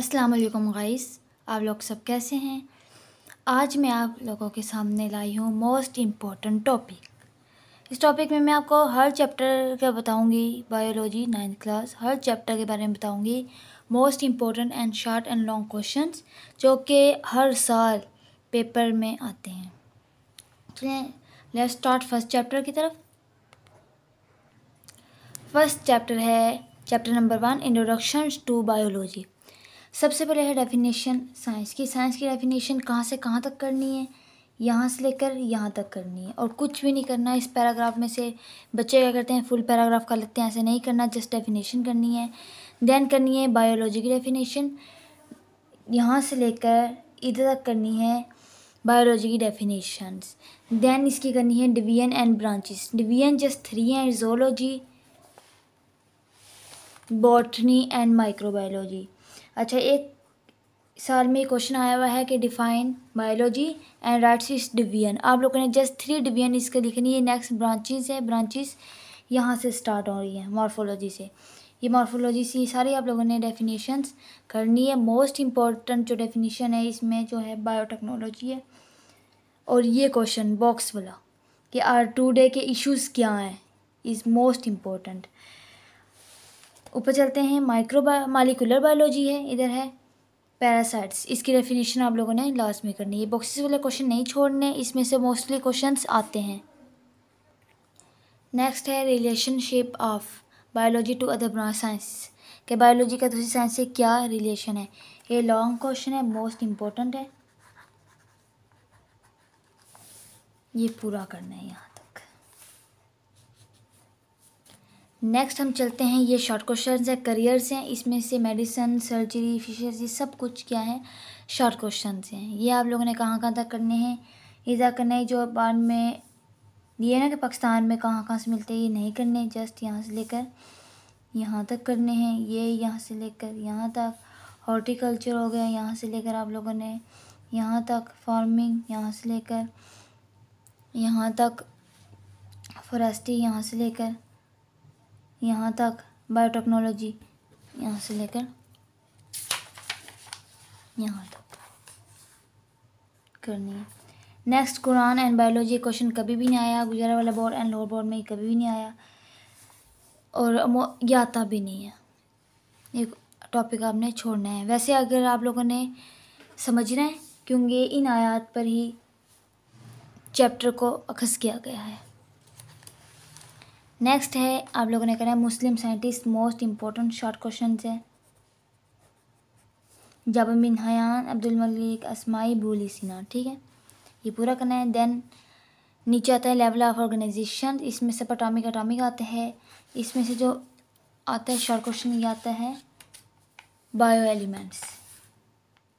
अस्सलाम वालेकुम गाइस आप लोग सब कैसे हैं आज मैं आप लोगों के सामने लाई हूँ मोस्ट इम्पॉर्टेंट टॉपिक इस टॉपिक में मैं आपको हर चैप्टर का बताऊँगी बायोलॉजी नाइन्थ क्लास हर चैप्टर के बारे में बताऊँगी most important and short and long question जो कि हर साल पेपर में आते हैं चलिए लेट्स स्टार्ट फर्स्ट चैप्टर की तरफ फर्स्ट चैप्टर है chapter number one introduction to biology सबसे पहले है डेफिनेशन साइंस की साइंस की डेफिनेशन कहाँ से कहाँ तक करनी है यहाँ से लेकर यहाँ तक करनी है और कुछ भी नहीं करना इस पैराग्राफ में से बच्चे क्या करते हैं फुल पैराग्राफ कर लेते हैं ऐसे नहीं करना जस्ट डेफिनेशन करनी है देन करनी है बायोलॉजी की डेफिनेशन यहाँ से लेकर इधर तक करनी है बायोलॉजी की डेफिनेशंस देन इसकी करनी है division and branches division just three हैं जोलॉजी बॉटनी एंड माइक्रोबायोलॉजी अच्छा एक साल में क्वेश्चन आया हुआ है कि डिफाइन बायोलॉजी एंड राइट्स इस डिवीजन आप लोगों ने जस्ट थ्री डिवीजन इसके लिखनी है नेक्स्ट ब्रांचेस है ब्रांचेस यहाँ से स्टार्ट हो रही है मॉर्फोलॉजी से ये मॉर्फोलॉजी से सारी आप लोगों ने डेफिनेशंस करनी है मोस्ट इम्पॉर्टेंट जो डेफिनेशन है इसमें जो है बायोटेक्नोलॉजी है और ये क्वेश्चन बॉक्स वाला कि आर टू डे के इशूज़ क्या हैं इज़ मोस्ट इम्पॉर्टेंट ऊपर चलते हैं माइक्रो मालिकुलर बायोलॉजी है इधर है पैरासाइट्स इसकी डेफिनेशन आप लोगों ने लास्ट में करनी है बॉक्सेस वाले क्वेश्चन नहीं छोड़ने इसमें से मोस्टली क्वेश्चंस आते हैं नेक्स्ट है relationship of biology to other branch science के बायोलॉजी का दूसरी साइंस से क्या रिलेशन है ये लॉन्ग क्वेश्चन है मोस्ट इम्पोर्टेंट है ये पूरा करना है यहाँ नेक्स्ट हम चलते हैं ये शॉर्ट क्वेश्चन है करियर्स हैं इसमें से मेडिसन सर्जरी फिशर्स ये सब कुछ क्या है शॉर्ट क्वेश्चन हैं ये आप लोगों ने कहाँ कहाँ तक करने हैं ये तक करना है जो बाद में ये ना कि पाकिस्तान में कहाँ कहाँ से मिलते हैं ये नहीं करने जस्ट यहाँ से लेकर यहाँ तक करने हैं ये यहाँ से लेकर यहाँ तक हॉर्टिकल्चर हो गया यहाँ से लेकर आप लोगों ने यहाँ तक फार्मिंग यहाँ से लेकर यहाँ तक फॉरेस्टी यहाँ से लेकर यहाँ तक बायोटेक्नोलॉजी यहाँ से लेकर यहाँ तक करनी है next Quran and biology question कभी भी नहीं आया गुजरा वाला बोर्ड एंड लोअर बोर्ड में कभी भी नहीं आया और याता भी नहीं है ये टॉपिक आपने छोड़ना है वैसे अगर आप लोगों ने समझना है क्योंकि इन आयात पर ही चैप्टर को अखस किया गया है नेक्स्ट है आप लोगों ने करा है Muslim scientist most important short question है जब मिन हयान अब्दुल मलिक असमाई बोली सिन्हा ठीक है ये पूरा करना है देन नीचे आता है लेवल ऑफ ऑर्गेनाइजेशन इसमें से पटामिक अटामिक आता है इसमें से जो आता है शॉर्ट क्वेश्चन ये आता है बायो एलिमेंट्स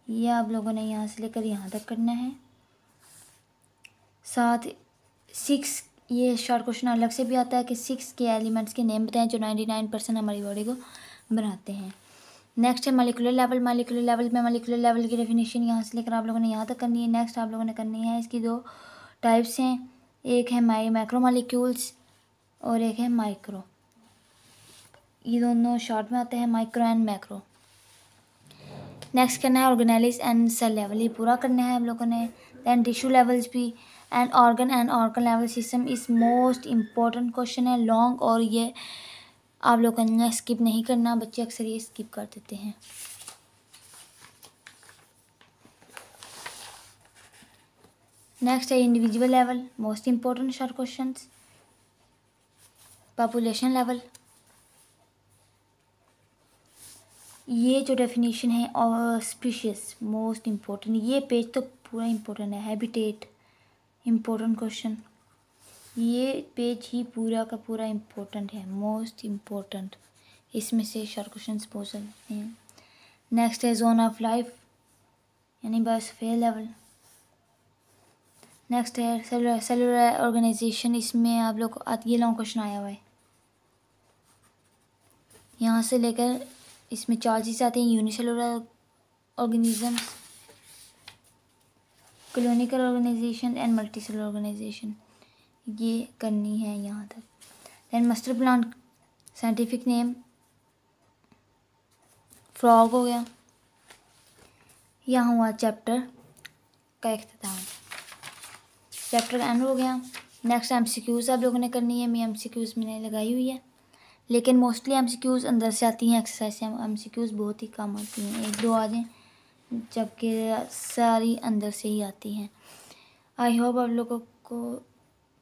ये आप लोगों ने यहाँ से लेकर यहाँ तक करना है साथ सिक्स ये शॉर्ट क्वेश्चन अलग से भी आता है कि सिक्स के एलिमेंट्स के नेम बताएं जो नाइन्टी नाइन परसेंट हमारी बॉडी को बनाते हैं नेक्स्ट है मालिकुलर लेवल मालिकुलर लेवल में मालिकुलर लेवल की डेफिनेशन यहाँ से लेकर आप लोगों ने यहाँ तक करनी है नेक्स्ट आप लोगों ने करनी है इसकी दो टाइप्स हैं एक है माई माइक्रो मालिक्यूल्स और एक है माइक्रो ये दोनों शॉर्ट में आते हैं माइक्रो एंड मैक्रो नेक्स्ट करना है ऑर्गेनाइलिस एंड सेल लेवल ये पूरा करना है हम लोगों ने दैन टिश्यू लेवल्स भी and organ and organ level system इस मोस्ट इम्पॉर्टेंट क्वेश्चन है लॉन्ग और ये आप लोग करना स्किप नहीं करना बच्चे अक्सर ये स्किप कर देते हैं नेक्स्ट है individual level most important short question population level ये जो डेफिनेशन है और स्पीशीज मोस्ट इम्पोर्टेंट ये पेज तो पूरा इम्पोर्टेंट है हैबिटेट इम्पोर्टेंट क्वेश्चन ये पेज ही पूरा का पूरा इम्पोर्टेंट है मोस्ट इम्पोर्टेंट इसमें से शॉर्ट क्वेश्चन पूछ सकते हैं नेक्स्ट है जोन ऑफ लाइफ यानी बस फेल लेवल नेक्स्ट है सेलुलर ऑर्गेनाइजेशन इसमें आप लोग ये लॉन्ग क्वेश्चन आया हुआ है यहाँ से लेकर इसमें चार चीज़ें आती हैं unicellular organisms colonial organization and multi organization ये करनी है यहाँ तक then master plan scientific name frog हो गया यहाँ हुआ चैप्टर का अख्ताम चैप्टर एंड हो गया नेक्स्ट एम सी क्यूज़ आप लोगों ने करनी है मैं एम सी क्यूज़ मैंने लगाई हुई है लेकिन मोस्टली एम सी क्यूज़ अंदर से आती हैं एक्सरसाइज से एम सी क्यूज़ बहुत ही कम आती हैं एक दो आ जाएँ जबकि सारी अंदर से ही आती हैं आई होप आप लोगों को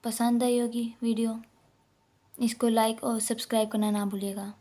पसंद आई होगी वीडियो इसको लाइक और सब्सक्राइब करना ना भूलिएगा